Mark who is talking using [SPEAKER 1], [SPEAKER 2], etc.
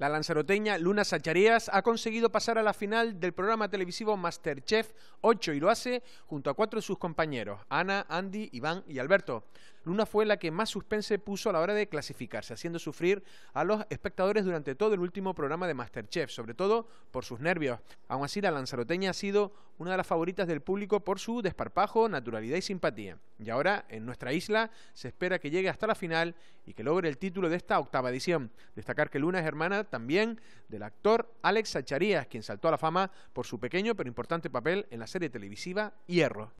[SPEAKER 1] La lanzaroteña Luna Sacharías ha conseguido pasar a la final del programa televisivo Masterchef 8 y lo hace junto a cuatro de sus compañeros, Ana, Andy, Iván y Alberto. Luna fue la que más suspense puso a la hora de clasificarse, haciendo sufrir a los espectadores durante todo el último programa de Masterchef, sobre todo por sus nervios. Aún así, la lanzaroteña ha sido una de las favoritas del público por su desparpajo, naturalidad y simpatía. Y ahora, en nuestra isla, se espera que llegue hasta la final y que logre el título de esta octava edición. Destacar que Luna es hermana también del actor Alex Sacharías, quien saltó a la fama por su pequeño pero importante papel en la serie televisiva
[SPEAKER 2] Hierro.